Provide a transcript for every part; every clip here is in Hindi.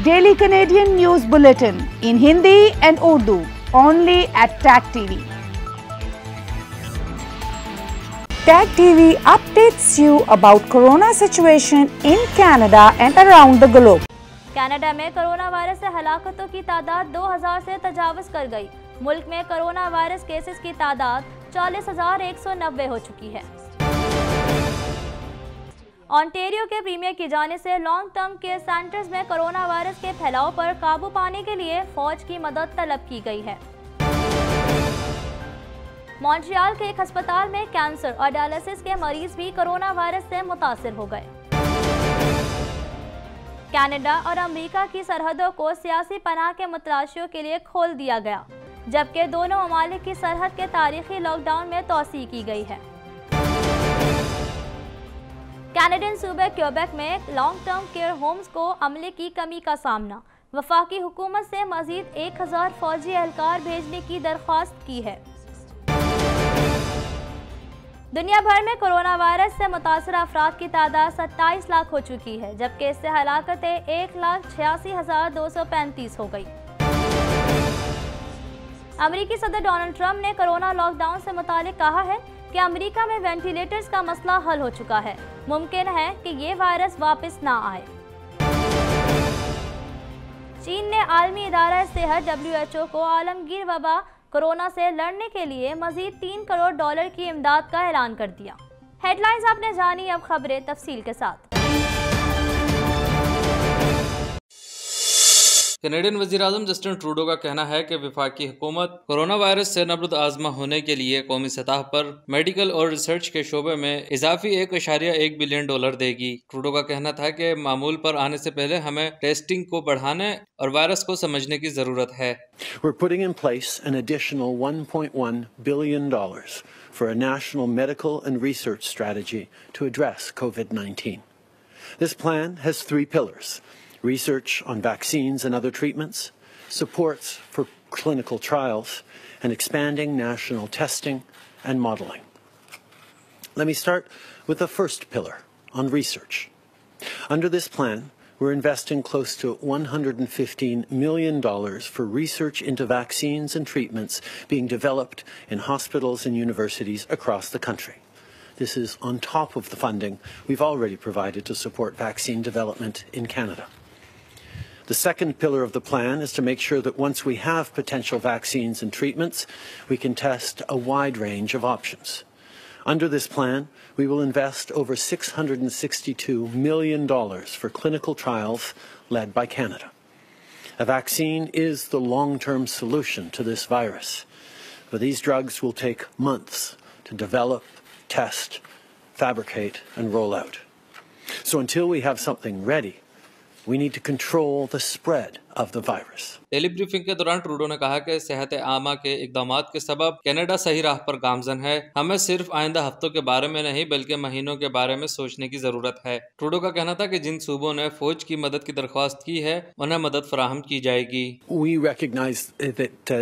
Daily Canadian news bulletin in Hindi and Urdu only at tag TV tag TV updates you about corona situation in Canada and around the globe Canada में कोरोना वायरस से हलाकतों की तादाद 2000 से तजावज कर गई मुल्क में कोरोना वायरस केसेस की तादाद चालीस हो चुकी है ऑन्टेरियो के प्रीमियर की जाने से लॉन्ग टर्म केयर सेंटर्स में कोरोना वायरस के फैलाव पर काबू पाने के लिए फौज की मदद तलब की गई है मॉन्ट्रियल के एक अस्पताल में कैंसर और डायलिसिस के मरीज भी कोरोना वायरस से मुतासर हो गए कनाडा और अमेरिका की सरहदों को सियासी पनाह के मतराशियों के लिए खोल दिया गया जबकि दोनों ममालिक की सरहद के तारीखी लॉकडाउन में तोसी की गई है कैनेडियन सूबे क्योबेक में लॉन्ग टर्म केयर होम्स को अमले की कमी का सामना वफाकी हुकूमत से मजीद एक हज़ार फौजी एहलकार भेजने की दरख्वास्त की है दुनिया भर में कोरोना वायरस से मुतासर अफराद की तादाद सत्ताईस लाख हो चुकी है जबकि इससे हलाकतें एक लाख छियासी हज़ार दो सौ पैंतीस हो गई अमरीकी सदर डोनाल्ड ट्रंप ने कोरोना लॉकडाउन से मुतालिक कहा है कि अमेरिका में वेंटिलेटर्स का मसला हल हो चुका है मुमकिन है कि ये वायरस वापस ना आए चीन ने आलमी इदारा सेहत डब्ल्यू को आलमगीर वबा कोरोना से लड़ने के लिए मजीद तीन करोड़ डॉलर की इमदाद का ऐलान कर दिया हेडलाइंस आपने जानी अब खबरें तफसील के साथ कनेडियन वजीर अजम जस्टिन ट्रूडो का कहना है कि विफाकी हुकूमत कोरोना वायरस से नबरद आजमा होने के लिए कौमी सतह पर मेडिकल और रिसर्च के शोबे में इजाफी एक अशारिया एक बिलियन डॉलर देगी ट्रूडो का कहना था कि मामूल पर आने से पहले हमें टेस्टिंग को बढ़ाने और वायरस को समझने की जरूरत है for a national medical and research strategy to address COVID-19. This plan has three pillars. research on vaccines and other treatments, supports for clinical trials, and expanding national testing and modeling. Let me start with the first pillar on research. Under this plan, we're investing close to $115 million for research into vaccines and treatments being developed in hospitals and universities across the country. This is on top of the funding we've already provided to support vaccine development in Canada. The second pillar of the plan is to make sure that once we have potential vaccines and treatments, we can test a wide range of options. Under this plan, we will invest over $662 million for clinical trials led by Canada. A vaccine is the long-term solution to this virus, but these drugs will take months to develop, test, fabricate, and roll out. So until we have something ready, we need to control the spread of the virus. Briefing के दौरान ट्रूडो ने कहा कि सेहत आमा के इकदाम के सबब कनाडा सही राह पर गामजन है हमें सिर्फ आइंदा हफ्तों के बारे में नहीं बल्कि महीनों के बारे में सोचने की जरूरत है ट्रूडो का कहना था कि जिन सूबों ने फौज की मदद की दरख्वास्त की है उन्हें मदद फराहम की जाएगी We recognize that uh,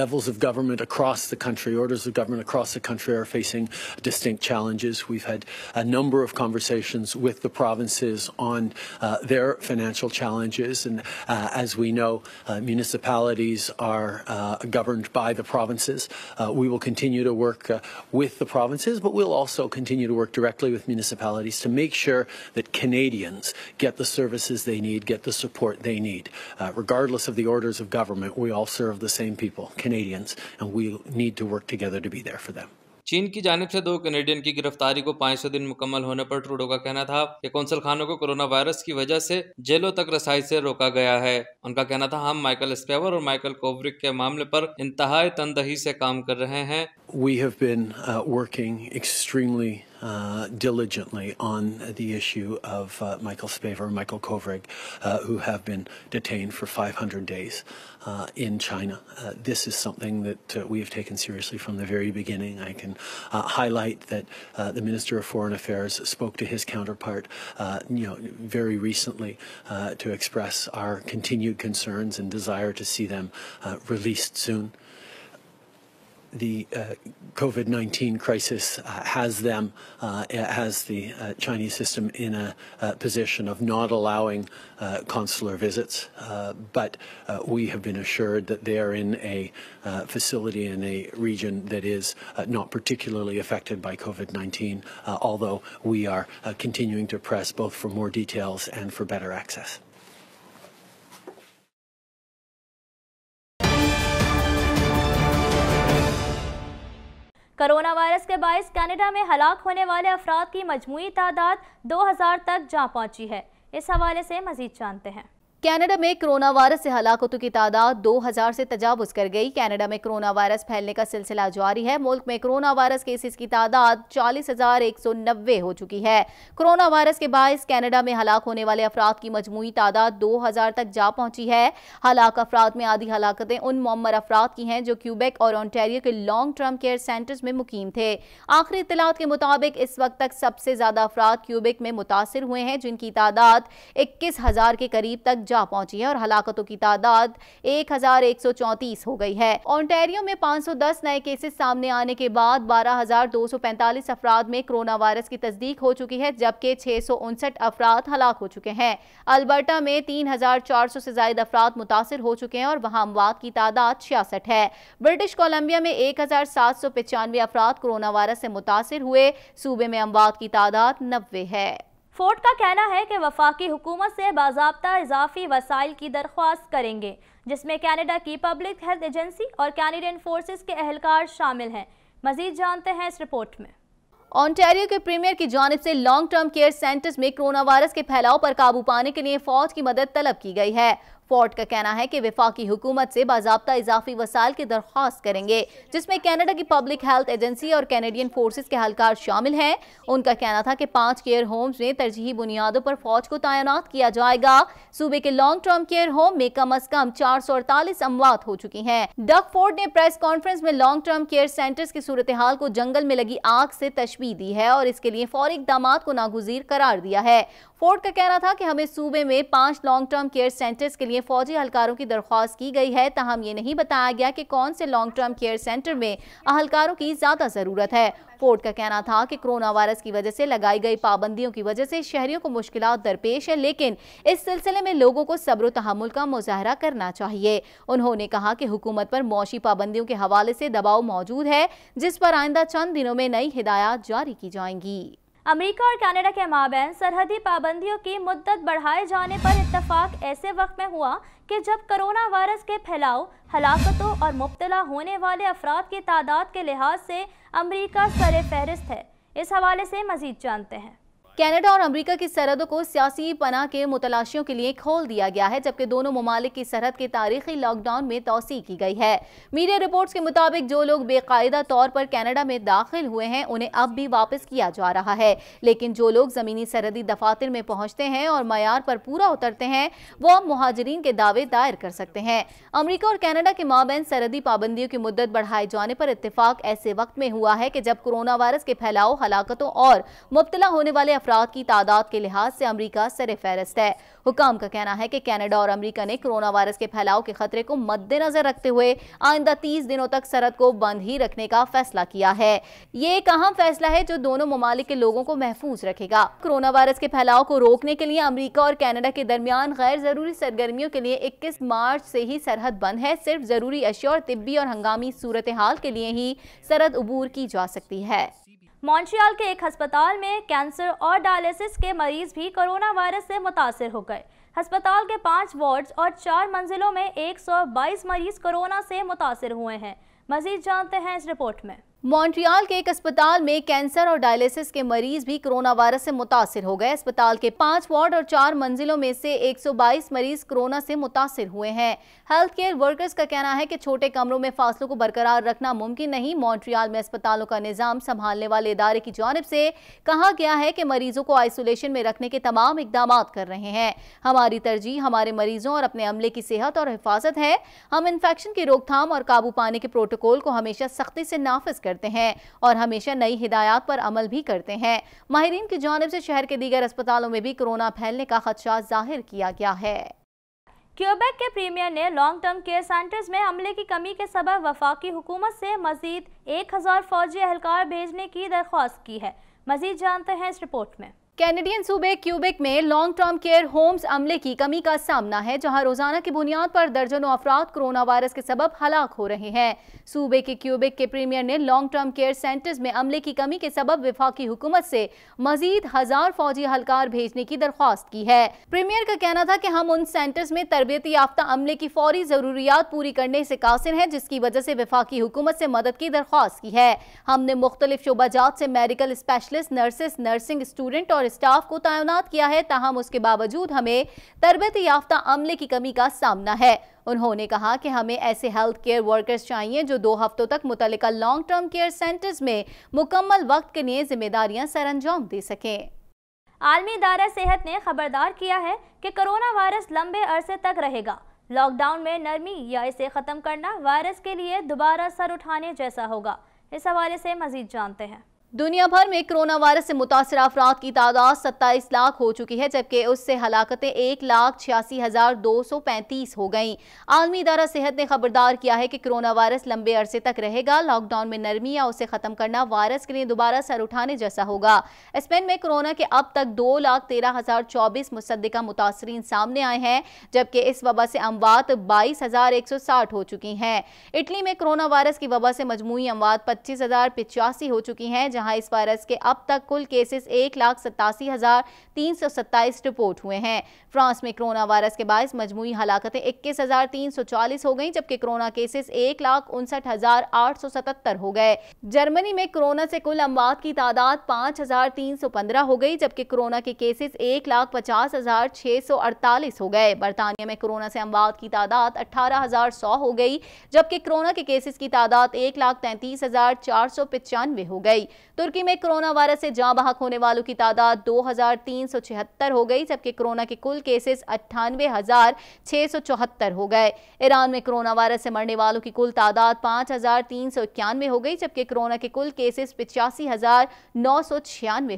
levels of government across the country, orders of government across the country are facing distinct challenges. We've had a number of conversations with the provinces on uh, their financial challenges and uh, as as we know, uh, municipalities are uh, governed by the provinces. Uh, we will continue to work with the provinces, but we'll also continue to work directly with municipalities to make sure that Canadians get the services they need, get the support they need. regardless of the orders of government, we all serve the same people, Canadians, and we need to work together to be there for them. चीन की जानब से दो कनेडियन की गिरफ्तारी को पाँच सौ दिन मुकम्मल होने पर ट्रूडो का कहना था कि कौंसल खानों को कोरोना वायरस की वजह से जेलों तक रसाई से रोका गया है उनका कहना था हम हाँ, माइकल स्पेवर और माइकल कोवरिक के मामले पर इंतहा तनदही से काम कर रहे हैं We have been uh, uh, diligently on the issue of uh, Michael Spavor and Michael Kovrig, uh, who have been detained for 500 days uh, in China. Uh, this is something that we have taken seriously from the very beginning. I can highlight that the Minister of Foreign Affairs spoke to his counterpart, you know, very recently to express our continued concerns and desire to see them released soon the uh, COVID 19 crisis uh, has them, uh, has the uh, Chinese system in a, uh, position of not allowing consular visits. but we have been assured that they are in a facility in a region that is not particularly affected by COVID 19, although we are continuing to press both for more details and for better access. Corona virus के बायस कनाडा में हलाक होने वाले अफराद की मजमू तादाद 2000 तक जा पहुंची है इस हवाले से मजीद जानते हैं कनाडा में कोरोना वायरस से हलाकतों की तादाद 2000 से तजावज कर गई कनाडा में कोरोना वायरस फैलने का सिलसिला जारी है मुल्क में कोरोना वायरस केसेस की तादाद 40,190 हो चुकी है कोरोना वायरस के बायस कनाडा में हलाक होने वाले अफराद की मजमू तादाद 2000 तक जा पहुंची है हलाक अफराद में आधी हलाकतें उन मम्मर अफराद की हैं जो क्यूबेक और ऑनटेरियो के लॉन्ग टर्म केयर सेंटर्स में मुकीम थे आखिरी इतलात के मुताबिक इस वक्त तक सबसे ज्यादा अफराद क्यूबेक में मुतासर हुए हैं जिनकी तादाद इक्कीस के करीब तक जा पहुंची है और हलाकतों की तादाद एक हो गई है ऑन्टेरियो में 510 नए केसेस सामने आने के बाद 12,245 हजार में कोरोना वायरस की तस्दीक हो चुकी है जबकि छह सौ हलाक हो चुके हैं अल्बर्टा में सौ से ज्यादा अफराद मुतासर हो चुके हैं और वहां अमवात की तादाद छियासठ है ब्रिटिश कोलंबिया में एक हजार सात अफराद कोरोना वायरस से मुतासर हुए सूबे में अमवात की तादाद नब्बे है फोर्ट का कहना है कि वफाकी हुकूमत से बाबा इजाफी वसाइल की दरख्वास्त करेंगे जिसमें कैनेडा की पब्लिक हेल्थ एजेंसी और कैनेडियन फोर्सेस के अहलकार शामिल हैं मजीद जानते हैं इस रिपोर्ट में ऑन्टेरियो के प्रीमियर की जानब से लॉन्ग टर्म केयर सेंटर्स में कोरोना वायरस के फैलाव पर काबू पाने के लिए फौज की मदद तलब की गई है फोर्ट का कहना है कि विफाकी हुकूमत से बाबा इजाफी वसाइल की दरख्वास्त करेंगे जिसमें कैनेडा की पब्लिक हेल्थ एजेंसी और कैनेडियन फोर्सेज के हलकार शामिल हैं उनका कहना था कि पांच केयर होम्स में तरजीही बुनियादों पर फौज को तैनात किया जाएगा सूबे के लॉन्ग टर्म केयर होम में कम अज कम चार सौ अड़तालीस अमवात हो चुकी है डक फोर्ट ने प्रेस कॉन्फ्रेंस में लॉन्ग टर्म केयर सेंटर्स की सूरत हाल को जंगल में लगी आग से तशबी दी है और इसके लिए फौरी इकदाम को नागुजीर करार दिया है फोर्ट का कहना था कि हमें सूबे में पांच लॉन्ग टर्म केयर सेंटर्स के लिए लिए फौजी अहलकारों की दरख्वास्त की गई है तहम ये नहीं बताया गया कि कौन से लॉन्ग टर्म केयर सेंटर में अहलकारों की ज़्यादा ज़रूरत है फोर्ड का कहना था कि कोरोना वायरस की वजह से लगाई गई पाबंदियों की वजह से शहरियों को मुश्किल दरपेश है लेकिन इस सिलसिले में लोगों को सब्र तहमुल का मुजाहरा करना चाहिए उन्होंने कहा कि हुकूमत पर मौसी पाबंदियों के हवाले से दबाव मौजूद है जिस पर आइंदा चंद दिनों में नई हिदायत जारी की जाएंगी अमेरिका और कनाडा के माबेन सरहदी पाबंदियों की मुद्दत बढ़ाए जाने पर इतफाक ऐसे वक्त में हुआ कि जब कोरोना वायरस के फैलाव हलाकतों और मुबतला होने वाले अफराद की तादाद के लिहाज से अमेरिका सर फहरिस्त है इस हवाले से मजीद जानते हैं कनाडा और अमेरिका की सरहदों को सियासी पना के मुतलाशियों के लिए खोल दिया गया है जबकि दोनों ममालिक की सरहद के तारीखी लॉकडाउन में तोसी की गई है मीडिया रिपोर्ट्स के मुताबिक जो लोग बेकायदा तौर पर कनाडा में दाखिल हुए हैं उन्हें अब भी वापस किया जा रहा है लेकिन जो लोग ज़मीनी सरहदी दफातर में पहुँचते हैं और मैार पर पूरा उतरते हैं वो अब महाजरीन के दावे दायर कर सकते हैं अमरीका और कैनेडा के माबेन सरहदी पाबंदियों की मुद्दत बढ़ाए जाने पर इतफाक ऐसे वक्त में हुआ है कि जब कोरोना वायरस के फैलाव हलाकतों और मुबतला होने वाले अफराद की तादाद के लिहाज से अमरीका सर फहरस्त है हुकाम का कहना है कि कैनेडा और अमरीका ने कोरोना वायरस के फैलाव के खतरे को मद्देनजर रखते हुए आइंदा तीस दिनों तक सरहद को बंद ही रखने का फैसला किया है ये एक अहम फैसला है जो दोनों ममालिक के लोगों को महफूज रखेगा कोरोना वायरस के फैलाव को रोकने के लिए अमरीका और कैनेडा के दरमियान गैर जरूरी सरगर्मियों के लिए इक्कीस मार्च से ही सरहद बंद है सिर्फ जरूरी अशिया और तिब्बी और हंगामी सूरत हाल के लिए ही सरहद अबूर की जा सकती है मॉन्ट्रियल के एक अस्पताल में कैंसर और डायलिसिस के मरीज भी कोरोना वायरस से मुतासर हो गए अस्पताल के पाँच वार्ड्स और चार मंजिलों में 122 मरीज कोरोना से मुतासर हुए हैं मजीद जानते हैं इस रिपोर्ट में मॉन्ट्रियल के एक अस्पताल में कैंसर और डायलिसिस के मरीज भी कोरोना वायरस से मुतासर हो गए अस्पताल के पांच वार्ड और चार मंजिलों में से 122 मरीज कोरोना से मुतासर हुए हैं हेल्थ केयर वर्कर्स का कहना है कि छोटे कमरों में फासलों को बरकरार रखना मुमकिन नहीं मॉन्ट्रियल में अस्पतालों का निज़ाम संभालने वाले इदारे की जानब से कहा गया है कि मरीजों को आइसोलेशन में रखने के तमाम इकदाम कर रहे हैं हमारी तरजीह हमारे मरीजों और अपने अमले की सेहत और हिफाजत है हम इन्फेक्शन की रोकथाम और काबू पाने के प्रोटोकॉल को हमेशा सख्ती से नाफिज करते हैं और हमेशा नई हिदायत पर अमल भी करते हैं माहरीन की जानब से शहर के दीगर अस्पतालों में भी कोरोना फैलने का खदशा जाहिर किया गया है क्यूबेक के प्रीमियर ने लॉन्ग टर्म केयर सेंटर्स में अमले की कमी के सबब वफाकी हुकूमत से मजीद एक हज़ार फौजी एहलकार भेजने की दरख्वास्त की है मजीद जानते हैं इस रिपोर्ट में कैनेडियन सूबे क्यूबिक में लॉन्ग टर्म केयर होम्स अमले की कमी का सामना है जहां रोजाना की बुनियाद पर दर्जनों अफराद कोरोना वायरस के सबब हलाक हो रहे हैं सूबे के क्यूबिक के प्रीमियर ने लॉन्ग टर्म केयर सेंटर्स में अमले की कमी के सबब विफाकी हुकूमत से मजीद हजार फौजी हलकार भेजने की दरख्वास्त की है प्रीमियर का कहना था की हम उन सेंटर्स में तरबियती याफ्ता अमले की फौरी जरूरियात पूरी करने से कासिर है जिसकी वजह से विफाकी हुकूमत से मदद की दरख्वास्त की है हमने मुख्तलिफ शोबाजात से medical specialist nurses nursing student और स्टाफ को तैनात किया है ताहम उसके बावजूद हमें तरबत याफ्ता अमले की कमी का सामना है उन्होंने कहा कि हमें ऐसे हेल्थ केयर वर्कर्स चाहिए जो दो हफ्तों तक मुतल लॉन्ग टर्म केयर सेंटर्स में मुकम्मल वक्त के लिए जिम्मेदारियां सरंजाम दे सकें आलमी इदारा सेहत ने खबरदार किया है कि कोरोना वायरस लंबे अरसे तक रहेगा लॉकडाउन में नरमी या इसे ख़त्म करना वायरस के लिए दोबारा सर उठाने जैसा होगा इस हवाले से मजीद जानते हैं दुनिया भर में कोरोना वायरस से मुतासर अफराद की तादाद सत्ताईस लाख हो चुकी है जबकि उससे हलाकतें एक लाख छियासी हज़ार दो सौ पैंतीस हो गईं आलमी इदारा सेहत ने खबरदार किया है कि कोरोना वायरस लंबे अरसे तक रहेगा लॉकडाउन में नरमी या उसे ख़त्म करना वायरस के लिए दोबारा सर उठाने जैसा होगा स्पेन में कोरोना के अब तक दो लाख तेरह हज़ार चौबीस मुसदा मुतासरी सामने आए हैं जबकि इस वबा से अमवात बाईस हज़ार एक सौ साठ हो चुकी हैं इटली में कोरोना वायरस की वबा से मजमू अमवात पच्चीस हज़ार पिचासी हो चुकी हैं जहां इस वायरस के अब तक कुल केसेस एक लाख सतासी हजार तीन सौ सत्ताईस रिपोर्ट हुए हैं फ्रांस में कोरोना वायरस के बायस मजमू हलाकतें इक्कीस हजार तीन सौ चालीस हो गई जबकि कोरोना केसेस एक लाख उनसठ हजार आठ सौ सतहत्तर हो गए जर्मनी में कोरोना से कुल अमवात की तादाद पाँच हजार तीन सौ पंद्रह हो गई जबकि कोरोना के केसेस एक लाख पचास हजार छह सौ अड़तालीस हो गए बरतानिया में कोरोना से अमवात की तादाद अठारह हजार सौ हो गई जबकि कोरोना के केसेस की तादाद एक लाख तैंतीस हजार चार सौ पिचानवे हो गई तुर्की में कोरोना वायरस से जहां बहक होने वालों की तादाद दो हो गई जबकि कोरोना के कुल केसेस अट्ठानवे हो गए ईरान में कोरोना वायरस से मरने वालों की कुल तादाद पाँच हो गई जबकि कोरोना के कुल केसेस पिचासी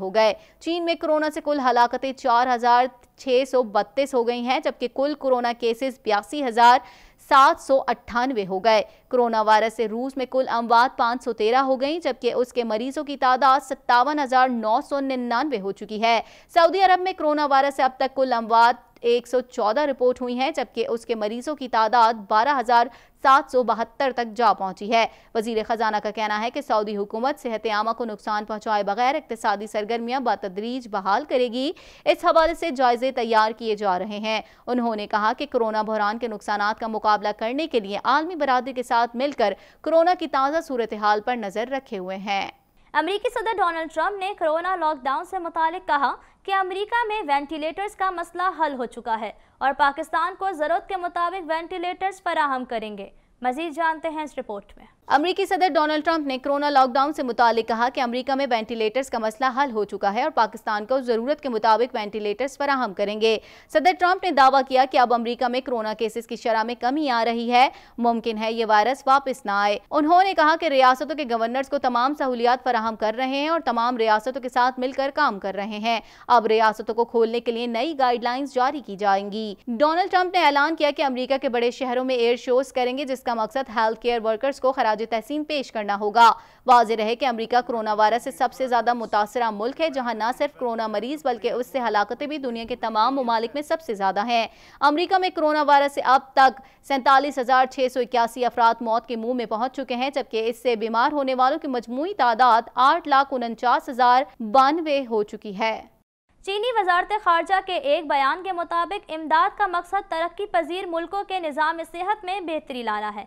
हो गए चीन में कोरोना से कुल हलाकतें चार छः सौ बत्तीस हो गई हैं जबकि कुल कोरोना केसेस बयासी हज़ार सात सौ अट्ठानवे हो गए कोरोना वायरस से रूस में कुल अमवात पाँच सौ तेरह हो गई जबकि उसके मरीजों की तादाद सत्तावन हजार नौ सौ निन्यानवे हो चुकी है सऊदी अरब में कोरोना वायरस से अब तक कुल अमवात 114 रिपोर्ट हुई हैं जबकि उसके मरीजों की तादाद बारह सात सौ बहत्तर तक जा पहुंची है वजीर खजाना का कहना है कि सऊदी हुकूमत सेहत आमा को नुकसान पहुंचाए बगैर इकतदी सरगर्मियां बतदरीज बहाल करेगी इस हवाले से जायजे तैयार किए जा रहे हैं उन्होंने कहा कि कोरोना बहरान के नुकसान का मुकाबला करने के लिए आलमी बरदरी के साथ मिलकर कोरोना की ताज़ा सूरत हाल पर नज़र रखे हुए हैं अमरीकी सदर डोनाल्ड ट्रंप ने कोरोना लॉकडाउन से मुतालिक कहा कि अमेरिका में वेंटिलेटर्स का मसला हल हो चुका है और पाकिस्तान को ज़रूरत के मुताबिक वेंटिलेटर्स फराहम करेंगे मजीद जानते हैं इस रिपोर्ट में अमरीकी सदर डोनाल्ड ट्रंप ने कोरोना लॉकडाउन से मुतालिक कहा कि अमरीका में वेंटिलेटर्स का मसला हल हो चुका है और पाकिस्तान को ज़रूरत के मुताबिक वेंटिलेटर्स फराहम करेंगे सदर ट्रंप ने दावा किया कि अब अमरीका में कोरोना केसेस की शरह में कमी आ रही है मुमकिन है ये वायरस वापस न आए उन्होंने कहा कि रियासतों के गवर्नर्स को तमाम सहूलियात फराहम कर रहे हैं और तमाम रियासतों के साथ मिलकर काम कर रहे हैं अब रियासतों को खोलने के लिए नई गाइडलाइंस जारी की जाएंगी डोनाल्ड ट्रंप ने ऐलान किया कि अमरीका के बड़े शहरों में एयर शोज करेंगे जिसका मकसद हेल्थ केयर वर्कर्स को खराज खराज तहसीन पेश करना होगा वाज रहे कि अमरीका कोरोना वायरस से सबसे ज़्यादा मुतासर मुल्क है जहाँ न सिर्फ कोरोना मरीज बल्कि उससे हलाकतें भी दुनिया के तमाम ममालिक में सबसे ज़्यादा हैं अमरीका में कोरोना वायरस से अब तक सैंतालीस हज़ार छः सौ इक्यासी अफराद मौत के मुंह में पहुंच चुके हैं जबकि इससे बीमार होने वालों की मजमू तादाद आठ लाख उनचास हजार बानवे हो चुकी है चीनी वजारत खारजा के एक बयान के मुताबिक इमदाद का मकसद तरक्की पजीर मुल्कों के निज़ाम सेहत में बेहतरी लाना है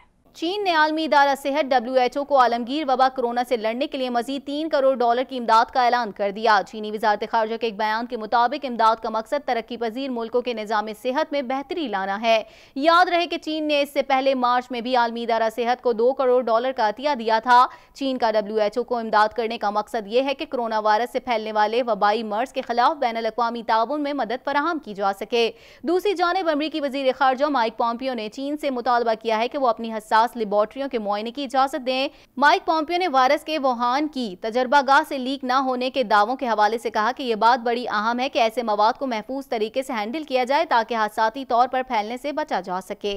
चीन ने आलमी इदारा सेहत डब्ल्यू को आलमगीर वबा कोरोना से लड़ने के लिए मजीद तीन करोड़ डॉलर की इमदाद का ऐलान कर दिया चीनी वजारत खारजा के एक बयान के मुताबिक इमदाद का मकसद तरक्की पजीर मुल्कों के निज़ाम सेहत में बेहतरी लाना है याद रहे कि चीन ने इससे पहले मार्च में भी आलमी इदारा सेहत को दो करोड़ डॉलर का अतिया दिया था चीन का डब्ल्यू को इमदाद करने का मकसद यह है कि कोरोना वायरस से फैलने वाले वबाई मर्ज के खिलाफ बैन अवी ताउन में मदद फराहम की जा सके दूसरी जानब अमरीकी वजीर खारजा माइक पॉम्पियो ने चीन से मुतालबा किया है कि वो अपनी हसा पचास लेबोरेटरियों के मुआयने की इजाजत दें माइक पॉम्पियो ने वायरस के वुहान की तजर्बागाह से लीक न होने के दावों के हवाले से कहा कि ये बात बड़ी अहम है कि ऐसे मवाद को महफूज तरीके से हैंडल किया जाए ताकि हादसाती तौर पर फैलने से बचा जा सके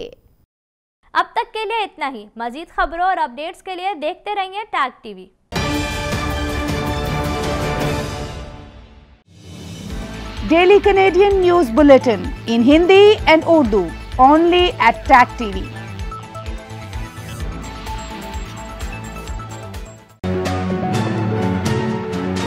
अब तक के लिए इतना ही मजीद खबरों और अपडेट्स के लिए देखते रहिए tag TV daily Canadian news bulletin in Hindi and Urdu only at tag TV